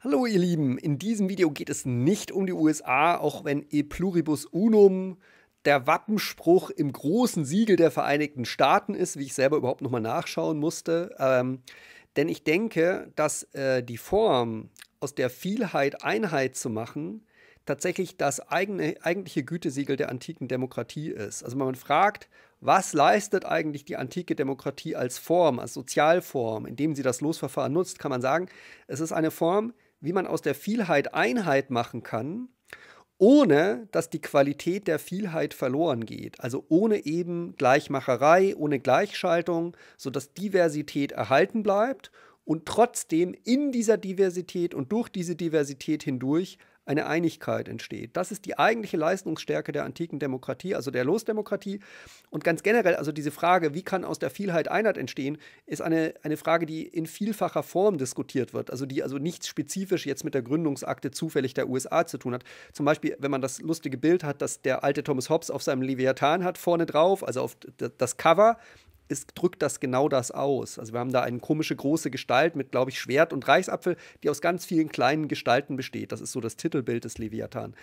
Hallo ihr Lieben, in diesem Video geht es nicht um die USA, auch wenn e pluribus unum der Wappenspruch im großen Siegel der Vereinigten Staaten ist, wie ich selber überhaupt nochmal nachschauen musste. Ähm, denn ich denke, dass äh, die Form, aus der Vielheit Einheit zu machen, tatsächlich das eigene, eigentliche Gütesiegel der antiken Demokratie ist. Also wenn man fragt, was leistet eigentlich die antike Demokratie als Form, als Sozialform, indem sie das Losverfahren nutzt, kann man sagen, es ist eine Form, wie man aus der Vielheit Einheit machen kann, ohne dass die Qualität der Vielheit verloren geht. Also ohne eben Gleichmacherei, ohne Gleichschaltung, sodass Diversität erhalten bleibt und trotzdem in dieser Diversität und durch diese Diversität hindurch eine Einigkeit entsteht. Das ist die eigentliche Leistungsstärke der antiken Demokratie, also der Losdemokratie. Und ganz generell, also diese Frage, wie kann aus der Vielheit Einheit entstehen, ist eine, eine Frage, die in vielfacher Form diskutiert wird, also die also nichts spezifisch jetzt mit der Gründungsakte zufällig der USA zu tun hat. Zum Beispiel, wenn man das lustige Bild hat, dass der alte Thomas Hobbes auf seinem Leviathan hat vorne drauf, also auf das Cover, ist, drückt das genau das aus. Also wir haben da eine komische große Gestalt mit, glaube ich, Schwert und Reichsapfel, die aus ganz vielen kleinen Gestalten besteht. Das ist so das Titelbild des Leviathan.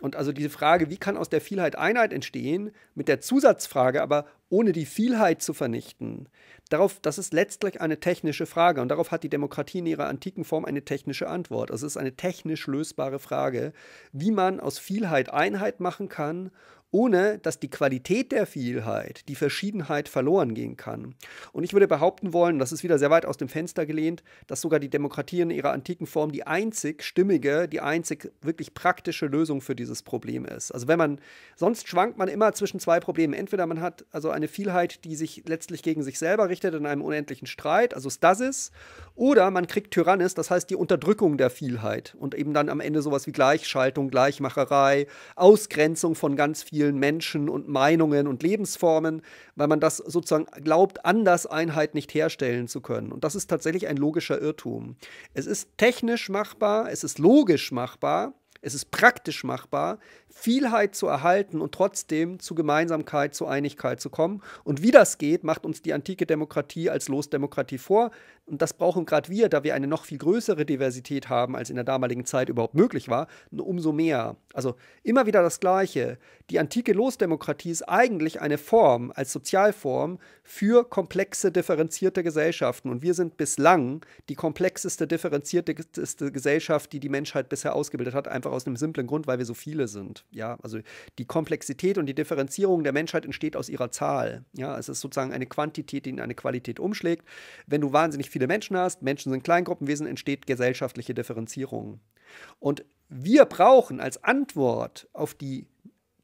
Und also diese Frage, wie kann aus der Vielheit Einheit entstehen, mit der Zusatzfrage aber, ohne die Vielheit zu vernichten, darauf, das ist letztlich eine technische Frage. Und darauf hat die Demokratie in ihrer antiken Form eine technische Antwort. Also es ist eine technisch lösbare Frage, wie man aus Vielheit Einheit machen kann ohne dass die Qualität der Vielheit, die Verschiedenheit verloren gehen kann. Und ich würde behaupten wollen, das ist wieder sehr weit aus dem Fenster gelehnt, dass sogar die Demokratie in ihrer antiken Form die einzig stimmige, die einzig wirklich praktische Lösung für dieses Problem ist. Also wenn man, sonst schwankt man immer zwischen zwei Problemen. Entweder man hat also eine Vielheit, die sich letztlich gegen sich selber richtet in einem unendlichen Streit, also Stasis, oder man kriegt Tyrannis, das heißt die Unterdrückung der Vielheit und eben dann am Ende sowas wie Gleichschaltung, Gleichmacherei, Ausgrenzung von ganz vielen Menschen und Meinungen und Lebensformen, weil man das sozusagen glaubt, anders Einheit nicht herstellen zu können. Und das ist tatsächlich ein logischer Irrtum. Es ist technisch machbar, es ist logisch machbar, es ist praktisch machbar, Vielheit halt zu erhalten und trotzdem zu Gemeinsamkeit, zu Einigkeit zu kommen. Und wie das geht, macht uns die antike Demokratie als Losdemokratie vor. Und das brauchen gerade wir, da wir eine noch viel größere Diversität haben, als in der damaligen Zeit überhaupt möglich war, umso mehr. Also immer wieder das Gleiche. Die antike Losdemokratie ist eigentlich eine Form, als Sozialform, für komplexe, differenzierte Gesellschaften. Und wir sind bislang die komplexeste, differenzierteste Gesellschaft, die die Menschheit bisher ausgebildet hat, einfach einfach aus einem simplen Grund, weil wir so viele sind. Ja, also die Komplexität und die Differenzierung der Menschheit entsteht aus ihrer Zahl. Ja, es ist sozusagen eine Quantität, die in eine Qualität umschlägt. Wenn du wahnsinnig viele Menschen hast, Menschen sind Kleingruppenwesen, entsteht gesellschaftliche Differenzierung. Und wir brauchen als Antwort auf die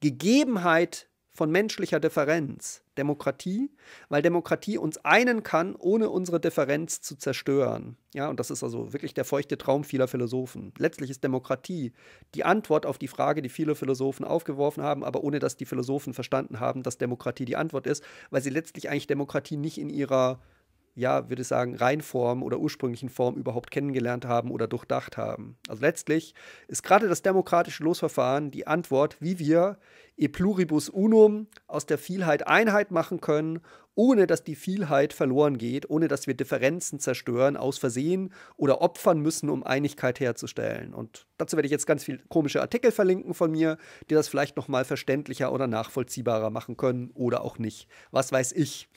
Gegebenheit von menschlicher Differenz Demokratie, weil Demokratie uns einen kann, ohne unsere Differenz zu zerstören. Ja, und das ist also wirklich der feuchte Traum vieler Philosophen. Letztlich ist Demokratie die Antwort auf die Frage, die viele Philosophen aufgeworfen haben, aber ohne dass die Philosophen verstanden haben, dass Demokratie die Antwort ist, weil sie letztlich eigentlich Demokratie nicht in ihrer ja, würde ich sagen, Reinform oder ursprünglichen Form überhaupt kennengelernt haben oder durchdacht haben. Also letztlich ist gerade das demokratische Losverfahren die Antwort, wie wir e pluribus unum aus der Vielheit Einheit machen können, ohne dass die Vielheit verloren geht, ohne dass wir Differenzen zerstören, aus Versehen oder opfern müssen, um Einigkeit herzustellen. Und dazu werde ich jetzt ganz viele komische Artikel verlinken von mir, die das vielleicht nochmal verständlicher oder nachvollziehbarer machen können oder auch nicht. Was weiß ich.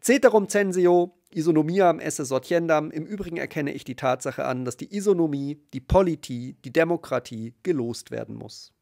Ceterum censeo, Isonomiam esse sortiendam. Im Übrigen erkenne ich die Tatsache an, dass die Isonomie, die Politie, die Demokratie gelost werden muss.